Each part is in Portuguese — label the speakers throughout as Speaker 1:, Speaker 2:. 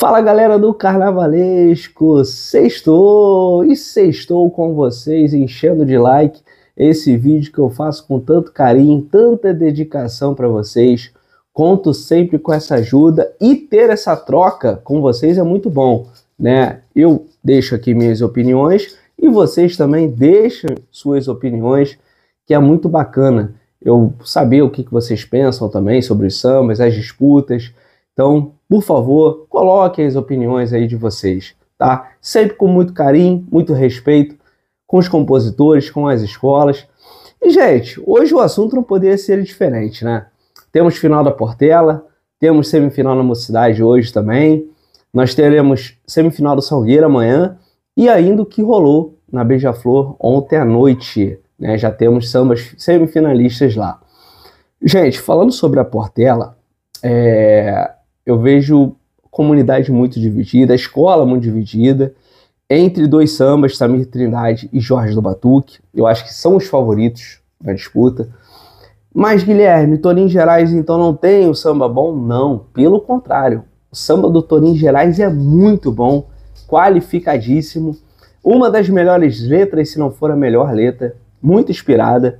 Speaker 1: Fala galera do Carnavalesco, sextou e sextou com vocês, enchendo de like esse vídeo que eu faço com tanto carinho, tanta dedicação para vocês. Conto sempre com essa ajuda e ter essa troca com vocês é muito bom, né? Eu deixo aqui minhas opiniões e vocês também deixam suas opiniões, que é muito bacana eu saber o que vocês pensam também sobre os sambas, as disputas. Então, por favor, coloquem as opiniões aí de vocês, tá? Sempre com muito carinho, muito respeito com os compositores, com as escolas. E, gente, hoje o assunto não poderia ser diferente, né? Temos final da Portela, temos semifinal na Mocidade hoje também, nós teremos semifinal do Salgueiro amanhã e ainda o que rolou na Beija-Flor ontem à noite. Né? Já temos sambas semifinalistas lá. Gente, falando sobre a Portela, é eu vejo comunidade muito dividida, escola muito dividida. Entre dois sambas, Samir Trindade e Jorge do Batuque, eu acho que são os favoritos na disputa. Mas, Guilherme, Torim Gerais então não tem o um samba bom? Não, pelo contrário. O samba do Torim Gerais é muito bom, qualificadíssimo. Uma das melhores letras, se não for a melhor letra, muito inspirada,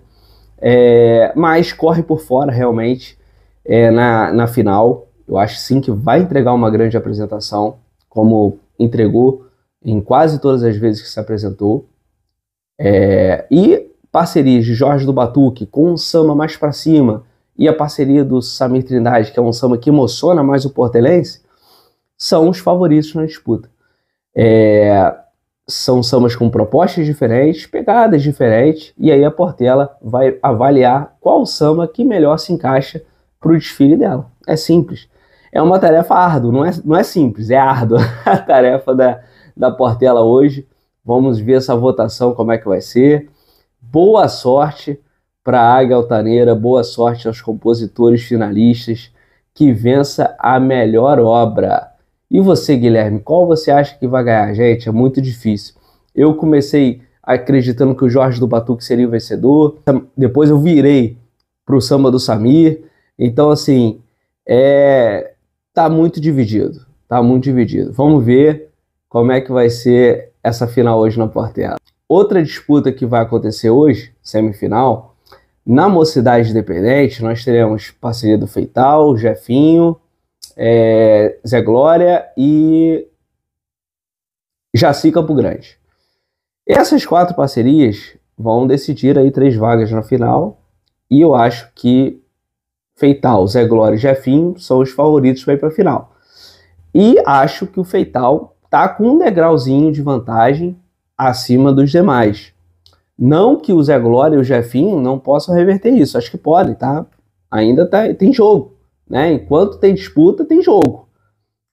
Speaker 1: é, mas corre por fora realmente é, na, na final. Eu acho sim que vai entregar uma grande apresentação, como entregou em quase todas as vezes que se apresentou. É, e parcerias de Jorge do Batuque com um samba mais para cima e a parceria do Samir Trindade, que é um samba que emociona mais o portelense, são os favoritos na disputa. É, são sambas com propostas diferentes, pegadas diferentes, e aí a Portela vai avaliar qual samba que melhor se encaixa para o desfile dela. É simples é uma tarefa árdua, não é, não é simples, é árdua a tarefa da, da Portela hoje. Vamos ver essa votação, como é que vai ser. Boa sorte para a Águia Altaneira, boa sorte aos compositores finalistas, que vença a melhor obra. E você, Guilherme, qual você acha que vai ganhar? Gente, é muito difícil. Eu comecei acreditando que o Jorge do Batuque seria o vencedor, depois eu virei para o samba do Samir. Então, assim, é, tá muito dividido. Tá muito dividido. Vamos ver como é que vai ser essa final hoje na Portela. Outra disputa que vai acontecer hoje, semifinal, na Mocidade Independente, nós teremos parceria do Feital, Jefinho, é, Zé Glória e Jaci Campo Grande. Essas quatro parcerias vão decidir aí três vagas na final e eu acho que Feital, Zé Glória e Jefinho são os favoritos para ir para a final. E acho que o Feital tá com um degrauzinho de vantagem acima dos demais. Não que o Zé Glória e o Jefinho não possam reverter isso, acho que podem, tá? Ainda tá, tem jogo, né? Enquanto tem disputa, tem jogo.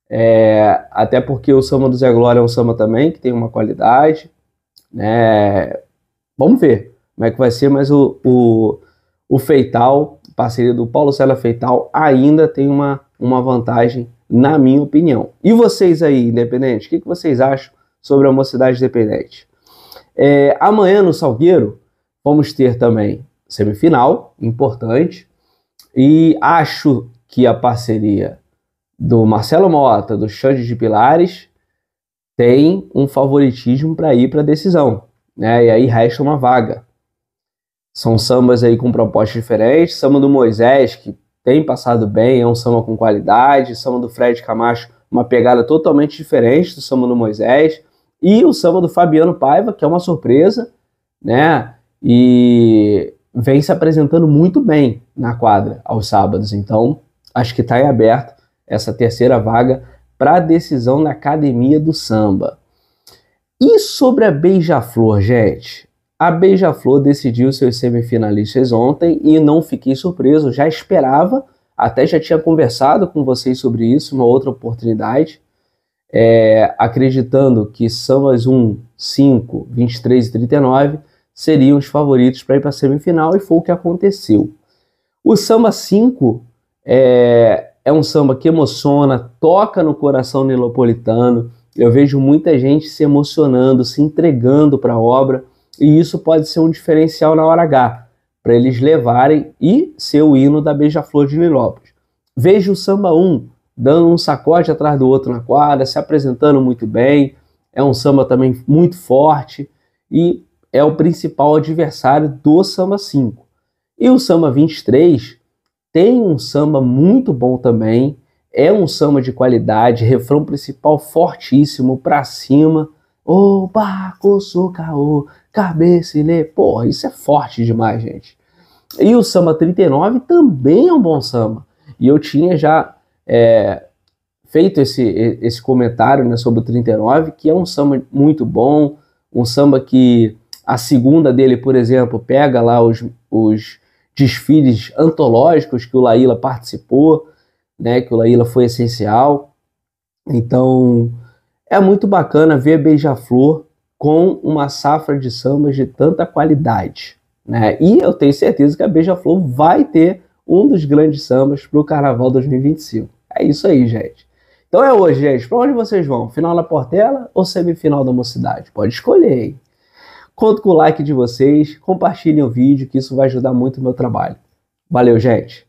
Speaker 1: É, até porque o Sama do Zé Glória é um Sama também que tem uma qualidade, né? Vamos ver como é que vai ser, mas o, o, o Feital parceria do Paulo Sela Feital, ainda tem uma, uma vantagem, na minha opinião. E vocês aí, independentes, o que, que vocês acham sobre a mocidade independente? É, amanhã no Salgueiro vamos ter também semifinal, importante, e acho que a parceria do Marcelo Mota, do Xande de Pilares, tem um favoritismo para ir para a decisão, né? E aí resta uma vaga. São sambas aí com propostas diferentes. Samba do Moisés, que tem passado bem, é um samba com qualidade. Samba do Fred Camacho, uma pegada totalmente diferente do samba do Moisés. E o samba do Fabiano Paiva, que é uma surpresa, né? E vem se apresentando muito bem na quadra aos sábados. Então, acho que está em aberto essa terceira vaga para decisão na Academia do Samba. E sobre a Beija-Flor, gente? A Beija-Flor decidiu seus semifinalistas ontem e não fiquei surpreso, já esperava, até já tinha conversado com vocês sobre isso, uma outra oportunidade, é, acreditando que Samas 1, 5, 23 e 39 seriam os favoritos para ir para a semifinal e foi o que aconteceu. O Samba 5 é, é um samba que emociona, toca no coração nilopolitano, Eu vejo muita gente se emocionando, se entregando para a obra e isso pode ser um diferencial na hora H, para eles levarem e ser o hino da Beija-Flor de Nilópolis. Vejo o Samba 1 dando um sacode atrás do outro na quadra, se apresentando muito bem, é um samba também muito forte e é o principal adversário do Samba 5. E o Samba 23 tem um samba muito bom também, é um samba de qualidade, refrão principal fortíssimo para cima. Ô, Baco, sou caô, cabeça e ler. Porra, isso é forte demais, gente. E o Samba 39 também é um bom samba. E eu tinha já é, feito esse, esse comentário né, sobre o 39, que é um samba muito bom, um samba que a segunda dele, por exemplo, pega lá os, os desfiles antológicos que o Laíla participou, né, que o Laíla foi essencial. Então, é muito bacana ver Beija-Flor com uma safra de sambas de tanta qualidade. Né? E eu tenho certeza que a Beija-Flor vai ter um dos grandes sambas para o Carnaval 2025. É isso aí, gente. Então é hoje, gente. Para onde vocês vão? Final na Portela ou semifinal da Mocidade? Pode escolher, hein? Conto com o like de vocês, compartilhem o vídeo, que isso vai ajudar muito o meu trabalho. Valeu, gente!